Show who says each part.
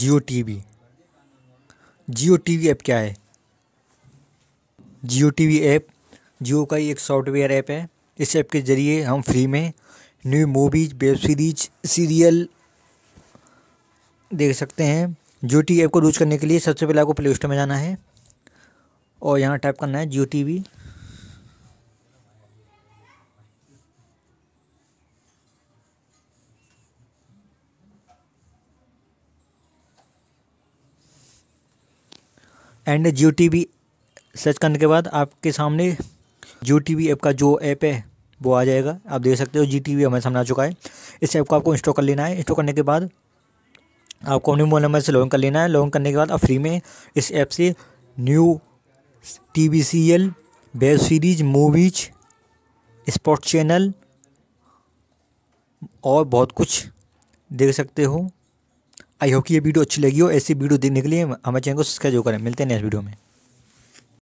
Speaker 1: जियो T V Jio T V app क्या है Jio T V app Jio का ही एक सॉफ्टवेयर ऐप है इस ऐप के ज़रिए हम फ्री में new movies web series serial देख सकते हैं जियो टी ऐप को यूज करने के लिए सबसे पहले आपको प्ले स्टोर में जाना है और यहाँ टाइप करना है Jio T V and Jio T V search करने के बाद आपके सामने जियो टी वी ऐप का जो ऐप है वो आ जाएगा आप देख सकते हो जी टी वी हमारे सामने आ चुका है इस ऐप को आपको इंस्टॉल कर लेना है इंस्टॉल करने के बाद आपको अपने मोबाइल नंबर से लॉगिन कर लेना है लॉगिन करने के बाद आप फ्री में इस ऐप से new T V serial web series movies sports channel और बहुत कुछ देख सकते हो आई होप कि ये वीडियो अच्छी लगी हो ऐसी वीडियो देखने के लिए हमारे चैनल को सब्सक्राइब जो करें मिलते हैं नेक्स्ट वीडियो में